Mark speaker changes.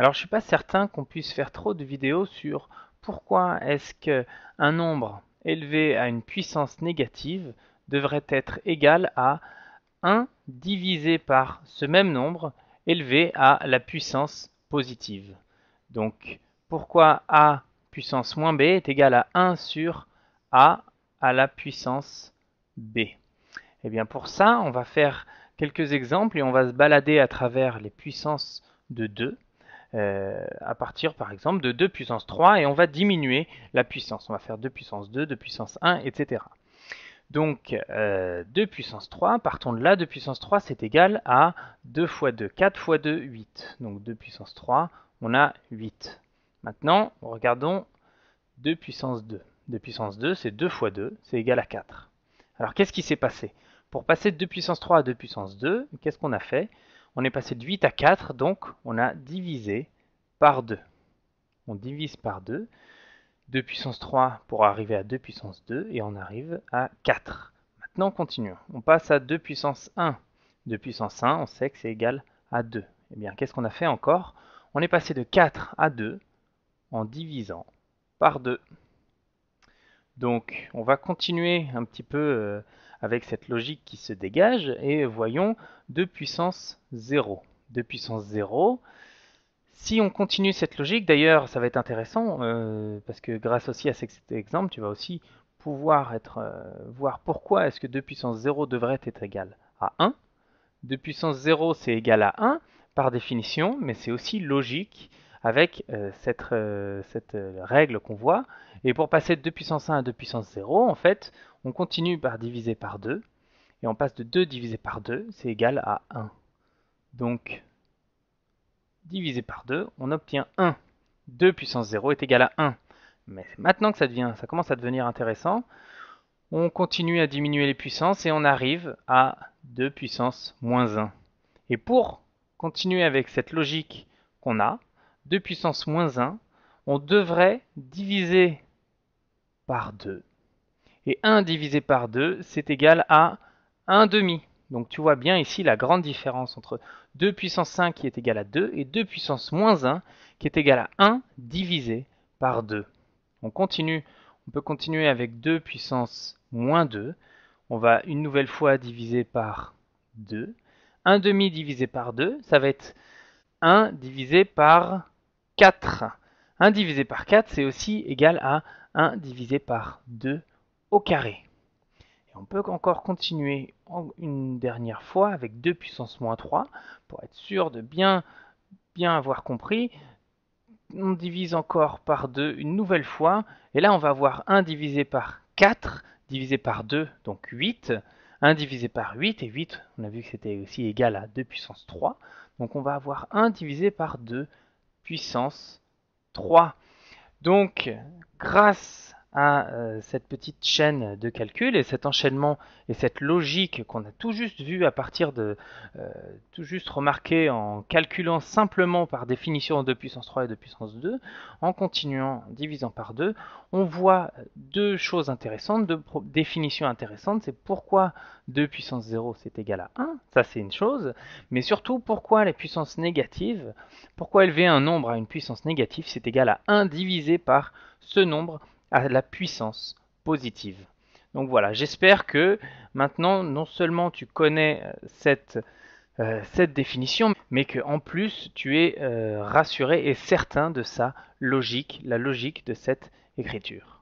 Speaker 1: Alors je ne suis pas certain qu'on puisse faire trop de vidéos sur pourquoi est-ce qu'un nombre élevé à une puissance négative devrait être égal à 1 divisé par ce même nombre élevé à la puissance positive. Donc pourquoi a puissance moins b est égal à 1 sur a à la puissance b Eh bien pour ça, on va faire quelques exemples et on va se balader à travers les puissances de 2 euh, à partir par exemple de 2 puissance 3 et on va diminuer la puissance. On va faire 2 puissance 2, 2 puissance 1, etc. Donc 2 euh, puissance 3, partons de là, 2 puissance 3 c'est égal à 2 fois 2, 4 fois 2, 8. Donc 2 puissance 3, on a 8. Maintenant, regardons 2 puissance 2. 2 puissance 2 c'est 2 fois 2, c'est égal à 4. Alors qu'est-ce qui s'est passé Pour passer de 2 puissance 3 à 2 puissance 2, qu'est-ce qu'on a fait on est passé de 8 à 4, donc on a divisé par 2. On divise par 2, 2 puissance 3 pour arriver à 2 puissance 2, et on arrive à 4. Maintenant, on continue. On passe à 2 puissance 1. 2 puissance 1, on sait que c'est égal à 2. Eh bien, qu'est-ce qu'on a fait encore On est passé de 4 à 2 en divisant par 2. Donc, on va continuer un petit peu... Euh, avec cette logique qui se dégage et voyons 2 puissance 0. 2 puissance 0. Si on continue cette logique, d'ailleurs ça va être intéressant euh, parce que grâce aussi à cet exemple, tu vas aussi pouvoir être, euh, voir pourquoi est-ce que 2 puissance 0 devrait être égal à 1. 2 puissance 0 c'est égal à 1 par définition, mais c'est aussi logique avec euh, cette, euh, euh, règle qu'on voit. Et pour passer de 2 puissance 1 à 2 puissance 0, en fait, on continue par diviser par 2. Et on passe de 2 divisé par 2, c'est égal à 1. Donc, divisé par 2, on obtient 1. 2 puissance 0 est égal à 1. Mais maintenant que ça, devient, ça commence à devenir intéressant. On continue à diminuer les puissances et on arrive à 2 puissance moins 1. Et pour continuer avec cette logique qu'on a, 2 puissance moins 1, on devrait diviser par 2. Et 1 divisé par 2, c'est égal à 1 demi. Donc tu vois bien ici la grande différence entre 2 puissance 5 qui est égal à 2 et 2 puissance moins 1 qui est égal à 1 divisé par 2. On continue, on peut continuer avec 2 puissance moins 2. On va une nouvelle fois diviser par 2. 1 demi divisé par 2, ça va être 1 divisé par 4. 1 divisé par 4, c'est aussi égal à 1 divisé par 2 au carré. Et on peut encore continuer une dernière fois avec 2 puissance moins 3 pour être sûr de bien, bien avoir compris. On divise encore par 2 une nouvelle fois. Et là, on va avoir 1 divisé par 4 divisé par 2, donc 8. 1 divisé par 8, et 8, on a vu que c'était aussi égal à 2 puissance 3. Donc on va avoir 1 divisé par 2 puissance 3. Donc, grâce à euh, cette petite chaîne de calcul et cet enchaînement et cette logique qu'on a tout juste vu à partir de euh, tout juste remarqué en calculant simplement par définition 2 puissance 3 et 2 puissance 2 en continuant en divisant par 2 on voit deux choses intéressantes deux définitions intéressantes c'est pourquoi 2 puissance 0 c'est égal à 1 ça c'est une chose mais surtout pourquoi les puissances négatives pourquoi élever un nombre à une puissance négative c'est égal à 1 divisé par ce nombre à la puissance positive. Donc voilà, j'espère que maintenant, non seulement tu connais euh, euh, cette, définition, mais que en plus tu es euh, rassuré et certain de sa logique, la logique de cette écriture.